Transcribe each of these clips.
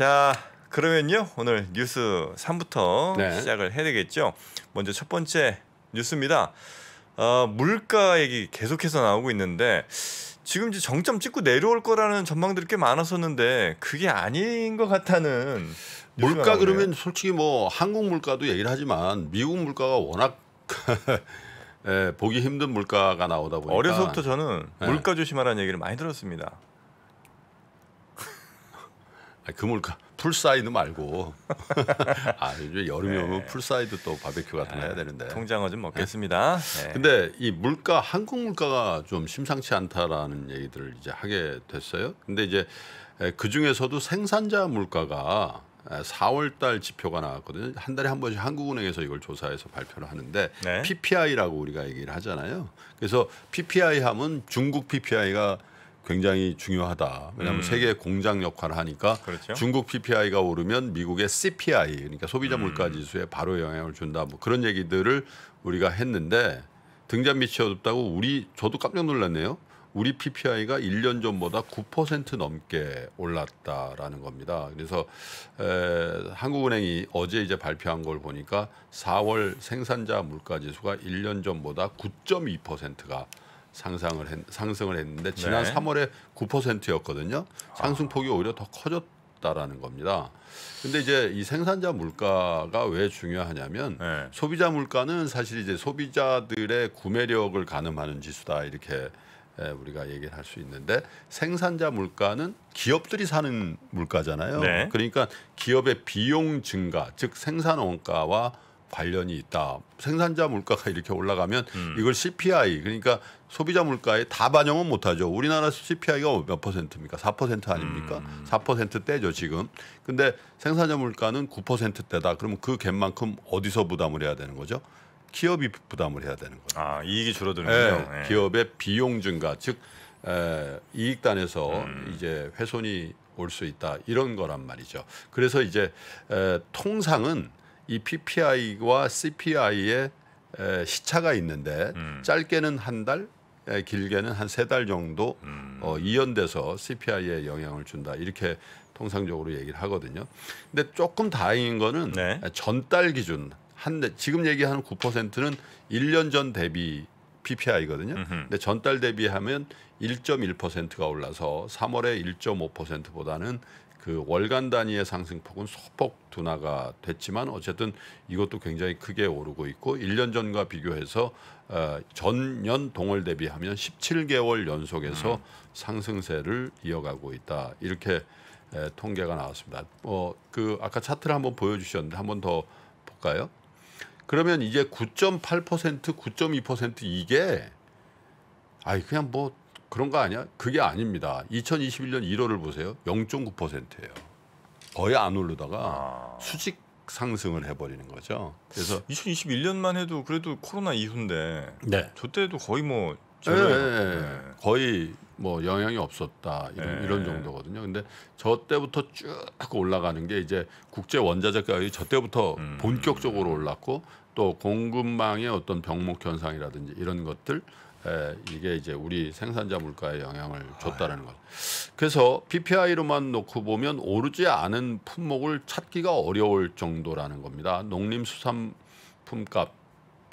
자, 그러면요. 오늘 뉴스 3부터 네. 시작을 해야 되겠죠. 먼저 첫 번째 뉴스입니다. 어, 물가 얘기 계속해서 나오고 있는데 지금 이제 정점 찍고 내려올 거라는 전망들이 꽤 많았었는데 그게 아닌 것 같다는 물가 그러면 솔직히 뭐 한국 물가도 얘기를 하지만 미국 물가가 워낙 예, 보기 힘든 물가가 나오다 보니까 어려서부터 저는 예. 물가 조심하라는 얘기를 많이 들었습니다. 그물가 풀사이드 말고 아 요즘 여름에 네. 오면 풀사이드 또 바베큐 같은 거 해야 되는데 통장어 좀 먹겠습니다. 네. 네. 근데 이 물가 한국 물가가 좀 심상치 않다라는 얘기들을 이제 하게 됐어요. 근데 이제 그 중에서도 생산자 물가가 4월달 지표가 나왔거든요. 한 달에 한 번씩 한국은행에서 이걸 조사해서 발표를 하는데 네. PPI라고 우리가 얘기를 하잖아요. 그래서 PPI 하면 중국 PPI가 굉장히 중요하다. 왜냐하면 음. 세계 공장 역할을 하니까 그렇죠. 중국 PPI가 오르면 미국의 CPI 그러니까 소비자 음. 물가 지수에 바로 영향을 준다. 뭐 그런 얘기들을 우리가 했는데 등잔 밑이 어둡다고 우리 저도 깜짝 놀랐네요. 우리 PPI가 1년 전보다 9% 넘게 올랐다라는 겁니다. 그래서 에, 한국은행이 어제 이제 발표한 걸 보니까 4월 생산자 물가 지수가 1년 전보다 9.2%가 상상을 했, 상승을 했는데 지난 네. 3월에 9%였거든요. 상승폭이 오히려 더 커졌다라는 겁니다. 근데 이제 이 생산자 물가가 왜 중요하냐면 네. 소비자 물가는 사실 이제 소비자들의 구매력을 가늠하는 지수다 이렇게 우리가 얘기를 할 수 있는데 생산자 물가는 기업들이 사는 물가잖아요. 네. 그러니까 기업의 비용 증가, 즉 생산 원가와 관련이 있다. 생산자 물가가 이렇게 올라가면 음. 이걸 CPI 그러니까 소비자 물가에 다 반영은 못하죠. 우리나라 CPI가 몇 퍼센트입니까? 4% 아닙니까? 음. 4%대죠 지금. 근데 생산자 물가는 9%대다. 그러면 그 갭만큼 어디서 부담을 해야 되는 거죠? 기업이 부담을 해야 되는 거죠아 이익이 줄어드는군요. 네. 예, 예. 기업의 비용 증가, 즉 에, 이익단에서 음. 이제 훼손이 올 수 있다 이런 거란 말이죠. 그래서 이제 에, 통상은 이 PPI와 CPI의 시차가 있는데 음. 짧게는 한 달, 길게는 한 세 달 정도 음. 어, 이연돼서 CPI에 영향을 준다 이렇게 통상적으로 얘기를 하거든요. 근데 조금 다행인 거는 네. 전달 기준 한 네, 지금 얘기하는 9%는 1년 전 대비 PPI거든요. 음흠. 근데 전달 대비하면 1.1%가 올라서 3월에 1.5%보다는 그 월간 단위의 상승폭은 소폭 둔화가 됐지만 어쨌든 이것도 굉장히 크게 오르고 있고 1년 전과 비교해서 어, 전년 동월 대비하면 17개월 연속에서 음. 상승세를 이어가고 있다. 이렇게 통계가 나왔습니다. 어, 그 아까 차트를 한번 보여주셨는데 한번 더 볼까요? 그러면 이제 9.8%, 9.2% 이게 아이 그냥 뭐 그런 거 아니야? 그게 아닙니다. 2021년 1월을 보세요. 0.9%예요. 거의 안 오르다가 아. 수직 상승을 해버리는 거죠. 그래서 2021년만 해도 그래도 코로나 이후인데 네. 저 때도 거의 뭐 예, 예, 예. 네. 거의 뭐 영향이 없었다 이런, 네. 이런 정도거든요. 근데 저 때부터 쭉 올라가는 게 이제 국제 원자재 가격이 저 때부터 음. 본격적으로 올랐고 또 공급망의 어떤 병목 현상이라든지 이런 것들 예, 이게 이제 우리 생산자 물가에 영향을 줬다는 거죠. 그래서 PPI로만 놓고 보면 오르지 않은 품목을 찾기가 어려울 정도라는 겁니다. 농림수산품값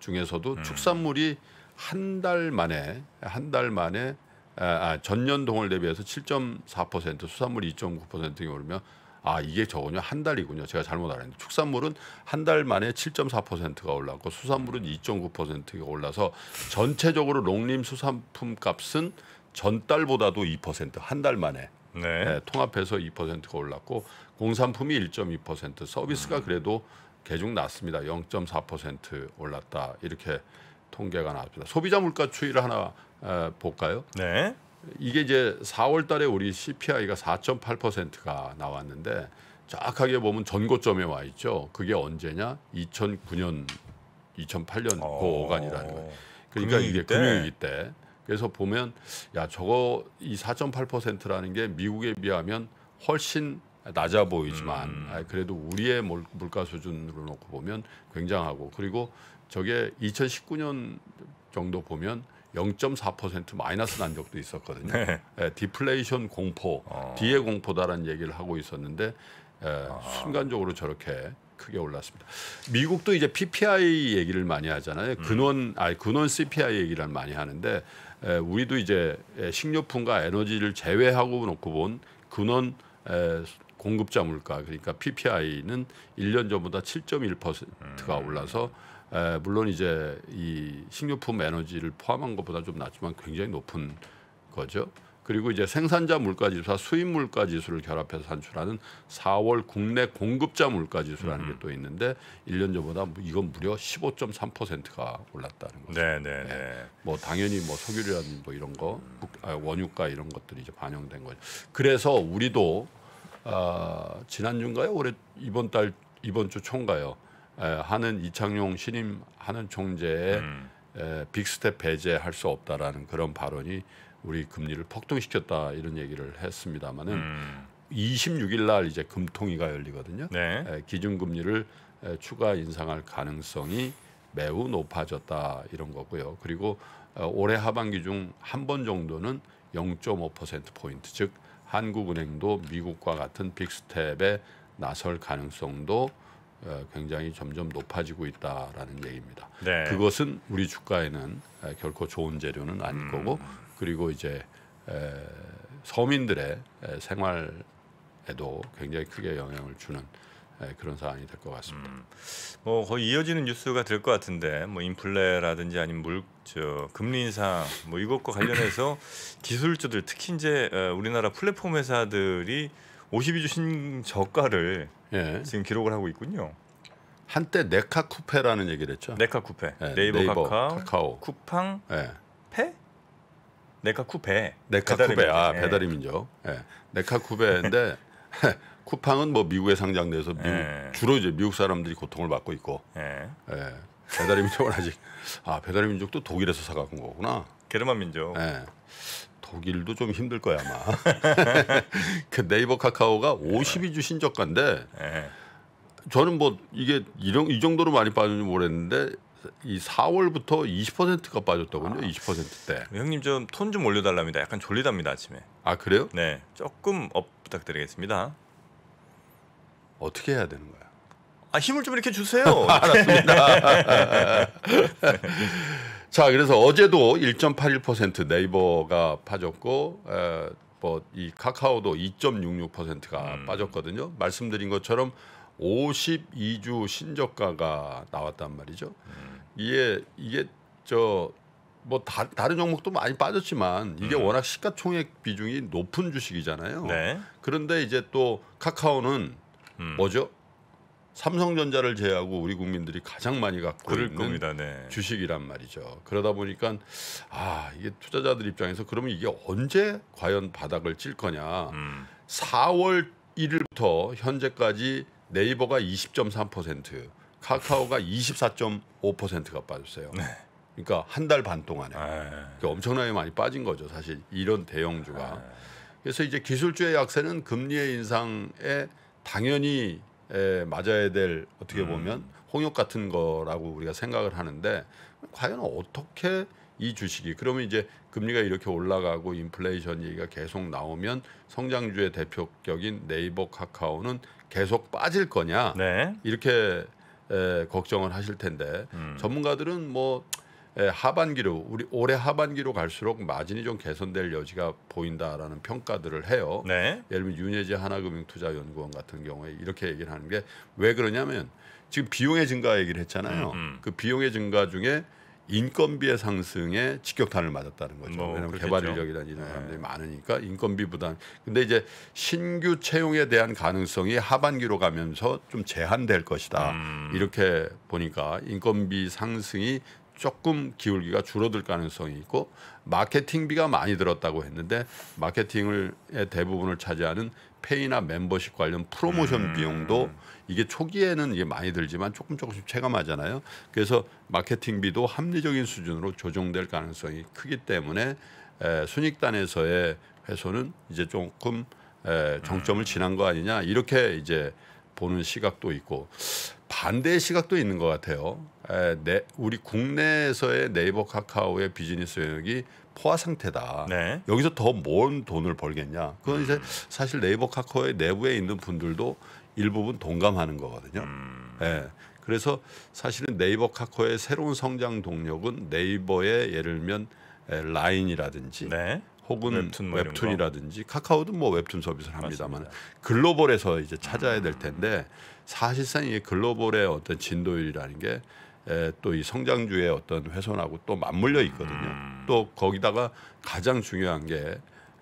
중에서도 음. 축산물이 한 달 만에 한 달 만에 아, 아, 전년 동월 대비해서 7.4% 수산물 2.9%가 오르면 아 이게 저거냐 한 달이군요. 제가 잘못 알았는데 축산물은 한 달 만에 7.4%가 올랐고 수산물은 2.9%가 올라서 전체적으로 농림 수산품 값은 전달보다도 2%한 달 만에 네. 네, 통합해서 2%가 올랐고 공산품이 1.2% 서비스가 음. 그래도 계속 났습니다0.4% 올랐다 이렇게 통계가 나왔습니다. 소비자 물가 추이를 하나 에, 볼까요? 네. 이게 이제 4월 달에 우리 CPI가 4.8%가 나왔는데 정확하게 보면 전고점에 와 있죠. 그게 언제냐? 2009년, 2008년 어... 그 어간이라는 거예요. 그러니까 금융위기 이게 때? 금융위기 때. 그래서 보면 야 저거 이 4.8%라는 게 미국에 비하면 훨씬 낮아 보이지만 음. 그래도 우리의 물가 수준으로 놓고 보면 굉장하고 그리고 저게 2019년 정도 보면 0.4% 마이너스 난 적도 있었거든요. 네. 예, 디플레이션 공포, 어. 뒤의 공포다라는 얘기를 하고 있었는데 에, 예, 아. 순간적으로 저렇게 크게 올랐습니다. 미국도 이제 PPI 얘기를 많이 하잖아요. 음. 근원 음. 아니 근원 CPI 얘기를 많이 하는데 에, 예, 우리도 이제 예, 식료품과 에너지를 제외하고 놓고 본 근원 에, 공급자 물가 그러니까 PPI는 1년 전보다 7.1%가 음. 올라서 에, 물론 이제 이 식료품 에너지를 포함한 것보다 좀 낮지만 굉장히 높은 거죠. 그리고 이제 생산자 물가지수와 수입 물가지수를 결합해서 산출하는 4월 국내 공급자 물가지수라는 음. 게또 있는데 1년 전보다 뭐 이건 무려 15.3%가 올랐다는 거죠. 네네네. 네. 뭐 당연히 뭐 석유라든지 뭐 이런 거 아, 원유가 이런 것들이 이제 반영된 거죠. 그래서 우리도 아, 지난주인가요? 올해 이번 달 이번 주 초인가요? 하는 이창용 신임 하는 총재의 음. 빅스텝 배제할 수 없다라는 그런 발언이 우리 금리를 폭등시켰다 이런 얘기를 했습니다마는 음. 26일 날 이제 금통위가 열리거든요. 네. 기준금리를 에, 추가 인상할 가능성이 매우 높아졌다 이런 거고요. 그리고 어, 올해 하반기 중 한 번 정도는 0.5% 포인트 즉 한국은행도 미국과 같은 빅스텝에 나설 가능성도 어, 굉장히 점점 높아지고 있다라는 얘기입니다. 네. 그것은 우리 주가에는 결코 좋은 재료는 아닌 음. 거고 그리고 이제 서민들의 생활에도 굉장히 크게 영향을 주는 그런 사안이 될 것 같습니다. 음. 뭐 거의 이어지는 뉴스가 될 것 같은데 뭐 인플레라든지 아니면 물저 금리 인상 뭐 이것과 관련해서 기술주들 특히 이제 어, 우리나라 플랫폼 회사들이 52주 신저가를 예. 지금 기록을 하고 있군요. 한때 네카 쿠페라는 얘기를 했죠. 네카 쿠페. 네, 네이버, 네이버 카카오, 카카오, 쿠팡, 네. 페? 네카 쿠페. 네카 쿠페. 아, 민족. 아, 배달의 민족. 네. 네카 쿠페인데 쿠팡은 뭐 미국에 상장돼서 미국, 네. 주로 이제 미국 사람들이 고통을 받고 있고. 네. 네. 배달의 민족은 아직 아, 배달의 민족도 독일에서 사가온 거구나. 게르만 민족. 네. 독일도 좀 힘들 거야 아마. 그 네이버 카카오가 52주 신저가인데 예. 저는 뭐 이게 이런 이 정도로 많이 빠졌는지 모르겠는데 이 4월부터 20%가 빠졌더군요. 아, 20%대. 형님 좀 톤 좀 올려달랍니다. 약간 졸리답니다 아침에. 아 그래요? 네, 조금 업 부탁드리겠습니다. 어떻게 해야 되는 거야? 아 힘을 좀 이렇게 주세요. 알았습니다. 자, 그래서 어제도 1.81% 네이버가 빠졌고 에, 뭐이 카카오도 2.66%가 음. 빠졌거든요. 말씀드린 것처럼 52주 신저가가 나왔단 말이죠. 음. 이게 이게 저 뭐 다른 종목도 많이 빠졌지만 이게 음. 워낙 시가총액 비중이 높은 주식이잖아요. 네. 그런데 이제 또 카카오는 음. 뭐죠? 삼성전자를 제외하고 우리 국민들이 가장 많이 갖고 있는 겁니다, 네. 주식이란 말이죠. 그러다 보니까 아 이게 투자자들 입장에서 그러면 이게 언제 과연 바닥을 찔 거냐. 음. 4월 1일부터 현재까지 네이버가 20.3%, 카카오가 24.5%가 빠졌어요. 네. 그러니까 한 달 반 동안에 그러니까 엄청나게 많이 빠진 거죠. 사실 이런 대형주가. 에이. 네. 그래서 이제 기술주의 약세는 금리의 인상에 당연히 에 예, 맞아야 될 어떻게 음. 보면 홍역 같은 거라고 우리가 생각을 하는데 과연 어떻게 이 주식이 그러면 이제 금리가 이렇게 올라가고 인플레이션 얘기가 계속 나오면 성장주의 대표격인 네이버 카카오는 계속 빠질 거냐 네. 이렇게 에, 걱정을 하실 텐데 음. 전문가들은 뭐 예, 하반기로 우리 올해 하반기로 갈수록 마진이 좀 개선될 여지가 보인다라는 평가들을 해요. 네. 예를 들면 윤예지 하나금융투자연구원 같은 경우에 이렇게 얘기를 하는 게 왜 그러냐면 지금 비용의 증가 얘기를 했잖아요. 음, 음. 그 비용의 증가 중에 인건비의 상승에 직격탄을 맞았다는 거죠. 뭐, 왜냐하면 개발 인력이라는 이런 네. 사람들이 네. 많으니까 인건비 부담. 근데 이제 신규 채용에 대한 가능성이 하반기로 가면서 좀 제한될 것이다. 음. 이렇게 보니까 인건비 상승이 조금 기울기가 줄어들 가능성이 있고 마케팅비가 많이 들었다고 했는데 마케팅의 대부분을 차지하는 페이나 멤버십 관련 프로모션 음. 비용도 이게 초기에는 이게 많이 들지만 조금 조금씩 체감하잖아요. 그래서 마케팅비도 합리적인 수준으로 조정될 가능성이 크기 때문에 에, 순익단에서의 훼손은 이제 조금 에, 정점을 음. 지난 거 아니냐 이렇게 이제 보는 시각도 있고 반대의 시각도 있는 것 같아요. 에, 내, 우리 국내에서의 네이버 카카오의 비즈니스 영역이 포화 상태다. 네. 여기서 더뭔 돈을 벌겠냐. 그건 음. 이제 사실 네이버 카카오의 내부에 있는 분들도 일부분 동감하는 거거든요. 음. 예. 그래서 사실은 네이버 카카오의 새로운 성장 동력은 네이버의 예를 들면 에, 라인이라든지 네. 혹은 음, 웹툰 뭐 이라든지 카카오도 뭐 웹툰 서비스를 합니다만 글로벌에서 이제 찾아야 될 음. 텐데 사실상 이 글로벌의 어떤 진도율이라는 게 또 이 성장주의 어떤 훼손하고 또 맞물려 있거든요. 음. 또 거기다가 가장 중요한 게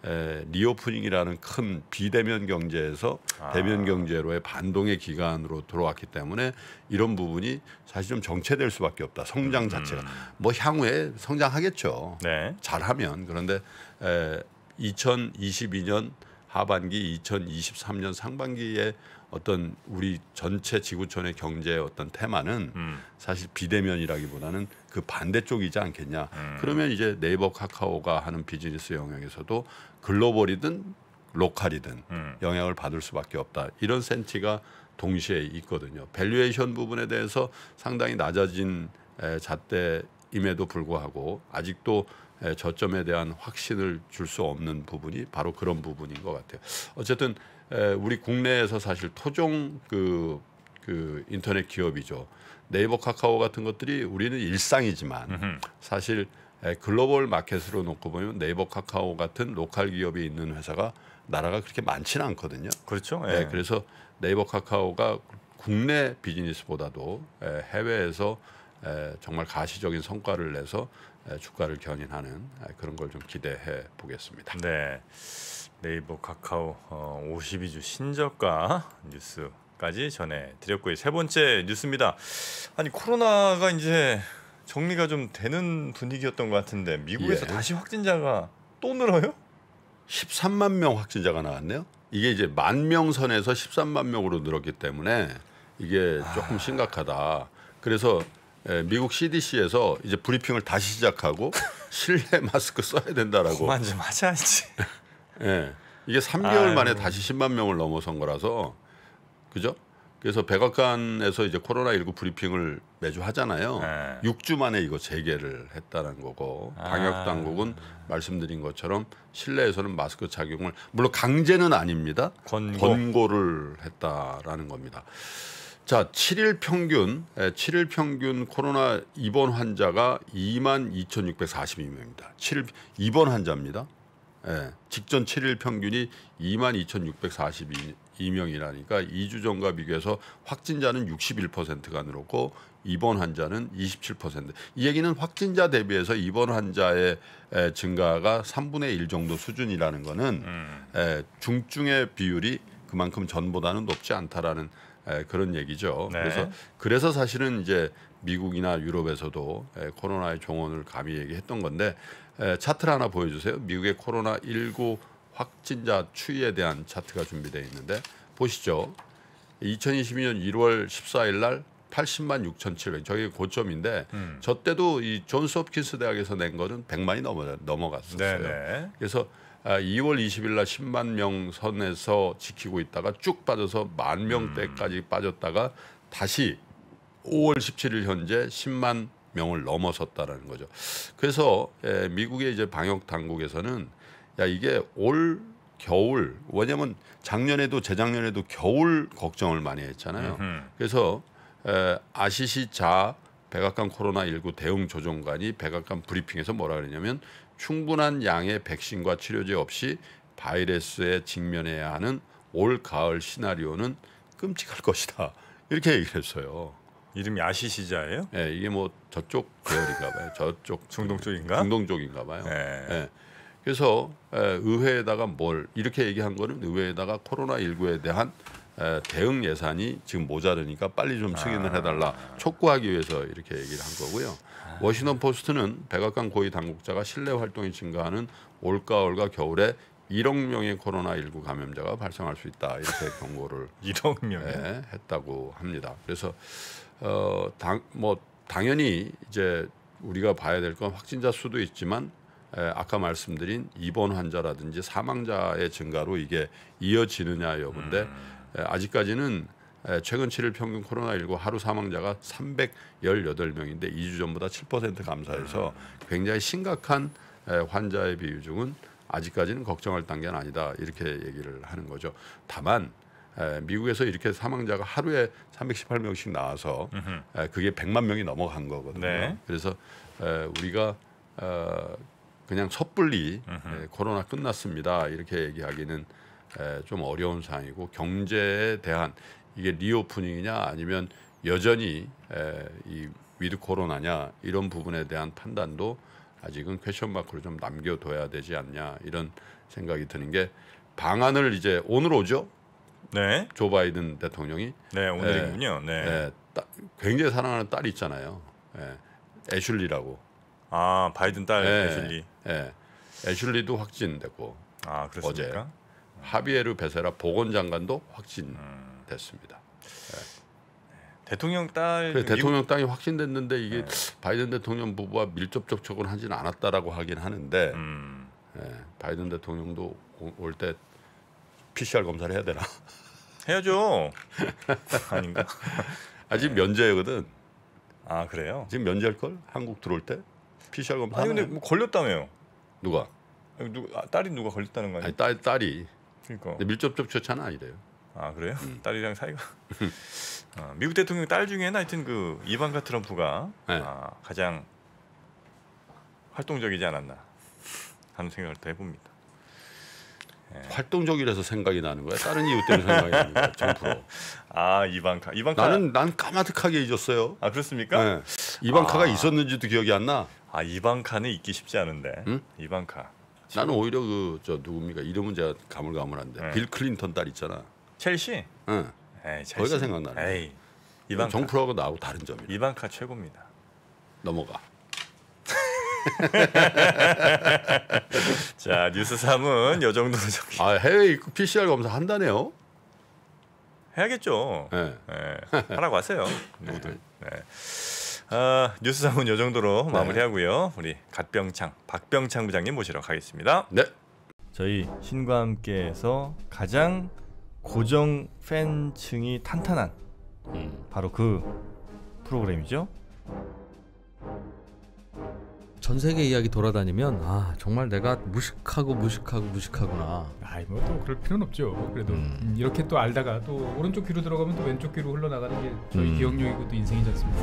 에, 리오프닝이라는 큰 비대면 경제에서 아. 대면 경제로의 반동의 기간으로 들어왔기 때문에 이런 부분이 사실 좀 정체될 수밖에 없다. 성장 자체가 음. 음. 뭐 향후에 성장하겠죠. 네. 잘하면 그런데 에, 2022년 하반기, 2023년 상반기에 어떤 우리 전체 지구촌의 경제의 어떤 테마는 음. 사실 비대면이라기보다는 그 반대쪽이지 않겠냐. 음. 그러면 이제 네이버 카카오가 하는 비즈니스 영역에서도 글로벌이든 로컬이든 음. 영향을 받을 수밖에 없다. 이런 센티가 동시에 있거든요. 밸류에이션 부분에 대해서 상당히 낮아진 잣대임에도 불구하고 아직도 저점에 대한 확신을 줄 수 없는 부분이 바로 그런 부분인 것 같아요. 어쨌든 우리 국내에서 사실 토종 그, 그 인터넷 기업이죠. 네이버 카카오 같은 것들이 우리는 일상이지만 사실 글로벌 마켓으로 놓고 보면 네이버 카카오 같은 로컬 기업이 있는 회사가 나라가 그렇게 많지는 않거든요. 그렇죠. 네, 예. 네, 그래서 네이버 카카오가 국내 비즈니스보다도 해외에서 정말 가시적인 성과를 내서 주가를 견인하는 그런 걸 좀 기대해 보겠습니다. 네. 네이버 카카오 어, 52주 신저가 뉴스까지 전해드렸고요. 세 번째 뉴스입니다. 아니 코로나가 이제 정리가 좀 되는 분위기였던 것 같은데 미국에서 예. 다시 확진자가 또 늘어요? 13만 명 확진자가 나왔네요. 이게 이제 만 명 선에서 13만 명으로 늘었기 때문에 이게 아. 조금 아... 심각하다. 그래서 미국 CDC에서 이제 브리핑을 다시 시작하고 실내 마스크 써야 된다라고. 그만 좀 하자지. 예. 이게 3개월 아유. 만에 다시 10만 명을 넘어선 거라서 그죠? 그래서 백악관에서 이제 코로나 19 브리핑을 매주 하잖아요. 네. 예. 6주 만에 이거 재개를 했다는 거고 아. 방역 당국은 말씀드린 것처럼 실내에서는 마스크 착용을 물론 강제는 아닙니다. 권고. 를 했다라는 겁니다. 자, 7일 평균 7일 예, 평균 코로나 입원 환자가 22,642명입니다. 만 7일 입원 환자입니다. 예, 직전 7일 평균이 22,642명이라니까 2주 전과 비교해서 확진자는 61%가 늘었고 입원 환자는 27%. 이 얘기는 확진자 대비해서 입원 환자의 에, 증가가 3분의 1 정도 수준이라는 거는 음. 에, 중증의 비율이 그만큼 전보다는 높지 않다라는 에, 그런 얘기죠. 네. 그래서 그래서 사실은 이제 미국이나 유럽에서도 에, 코로나의 종언을 감히 얘기했던 건데 예, 차트를 하나 보여주세요. 미국의 코로나 19 확진자 추이에 대한 차트가 준비되어 있는데 보시죠. 2022년 1월 14일 날 80만 6,700. 저게 고점인데 음. 저 때도 이 존스홉킨스 대학에서 낸 거는 100만이 넘어 넘어갔었어요. 네네. 네. 그래서 2월 아, 20일 날 10만 명 선에서 지키고 있다가 쭉 빠져서 만 명대까지 음. 빠졌다가 다시 5월 17일 현재 10만 명을 넘어섰다라는 거죠. 그래서 예, 미국의 이제 방역 당국에서는 야 이게 올 겨울 왜냐면 작년에도 재작년에도 겨울 걱정을 많이 했잖아요. 그래서 에, 아시시 자 백악관 코로나 19 대응 조정관이 백악관 브리핑에서 뭐라 그랬냐면 충분한 양의 백신과 치료제 없이 바이러스에 직면해야 하는 올 가을 시나리오는 끔찍할 것이다. 이렇게 얘기를 했어요. 이름이 아시시자예요? 예, 이게 뭐 저쪽 계열인가 봐요. 저쪽 중동 쪽인가? 중동 쪽인가 봐요. 예. 예. 그래서 예, 의회에다가 뭘 이렇게 얘기한 거는 의회에다가 코로나 19에 대한 예, 대응 예산이 지금 모자르니까 빨리 좀 승인을 아. 해달라 촉구하기 위해서 이렇게 얘기를 한 거고요. 아. 워싱턴 포스트는 백악관 고위 당국자가 실내 활동이 증가하는 올가을과 겨울에 1억 명의 코로나19 감염자가 발생할 수 있다 이렇게 경고를 1억 명 예, 했다고 합니다. 그래서 어당뭐 당연히 이제 우리가 봐야 될 건 확진자 수도 있지만 에, 예, 아까 말씀드린 입원 환자라든지 사망자의 증가로 이게 이어지느냐 여부인데 음. 에, 예, 아직까지는 에, 예, 최근 7일 평균 코로나19 하루 사망자가 318명인데 2주 전보다 7% 감소해서 음. 굉장히 심각한 에, 환자의 비율 중은 아직까지는 걱정할 단계는 아니다 이렇게 얘기를 하는 거죠. 다만 에, 미국에서 이렇게 사망자가 하루에 318명씩 나와서 에, 그게 100만 명이 넘어간 거거든요. 네. 그래서 에, 우리가 어, 그냥 섣불리 에, 코로나 끝났습니다 이렇게 얘기하기는 에, 좀 어려운 상황이고 경제에 대한 이게 리오프닝이냐 아니면 여전히 에, 이 위드 코로나냐 이런 부분에 대한 판단도 아직은 퀘션 마크로 좀 남겨둬야 되지 않냐 이런 생각이 드는 게 방안을 이제 오늘 오죠. 네. 조 바이든 대통령이. 네 오늘이군요. 예. 네. 네 따, 굉장히 사랑하는 딸이 있잖아요. 예, 애슐리라고. 아 바이든 딸 예, 애슐리. 예. 애슐리도 확진됐고. 아 그렇습니까? 어제 하비에르 베세라 보건장관도 확진됐습니다. 음. 예. 대통령 딸 그래, 대통령 땅이 확신됐는데 이게 네. 바이든 대통령 부부와 밀접 접촉을 하진 않았다라고 하긴 하는데 음. 예, 바이든 대통령도 올 때 PCR 검사를 해야 되나? 해야죠. 아닌가? 아직 네. 면제거든. 아 그래요? 지금 면제할 걸? 한국 들어올 때 PCR 검사. 아니 근데 뭐 걸렸다며요? 누가? 아니, 누가 아, 딸이 누가 걸렸다는 거 아니에요? 아니, 딸 딸이. 그러니까. 밀접 접촉자는 아니래요. 아 그래요? 음. 딸이랑 사이가 어, 미국 대통령 딸 중에는 하여튼 그 이반카 트럼프가 네. 아, 가장 활동적이지 않았나 하는 생각을 또 해봅니다. 네. 활동적이라서 생각이 나는 거야. 다른 이유 때문에 생각이 나는 거야. 점프로. 아 이반카. 이반카. 나는 난 까마득하게 잊었어요. 아 그렇습니까? 네. 이반카가 아. 있었는지도 기억이 안 나. 아 이반카는 잊기 쉽지 않은데. 응? 이반카. 나는 오히려 그 저 누굽니까 이름은 제가 가물가물한데 네. 빌 클린턴 딸 있잖아. 첼시. 응. 에이, 거기가 생각나네. 이방 정프라가 나하고 다른 점이. 이방카 최고입니다. 넘어가. 자 뉴스 3은 요정도아 해외 입국 PCR 검사 한다네요. 해야겠죠. 네. 네. 하라고 하세요. 모두. 네. 아, 뉴스 상은 요 정도로 네. 마무리하고요. 우리 갓병창 박병창 부장님 모시러 가겠습니다. 네. 저희 신과 함께에서 가장 고정 팬층이 탄탄한 음. 바로 그 프로그램이죠. 전 세계 이야기 돌아다니면 아 정말 내가 무식하고 무식하고 무식하구나. 아뭐또 이 그럴 필요는 없죠. 그래도 음. 음. 이렇게 또 알다가 또 오른쪽 귀로 들어가면 또 왼쪽 귀로 흘러나가는 게 저희 음. 기억력이고 또 인생이지 않습니까?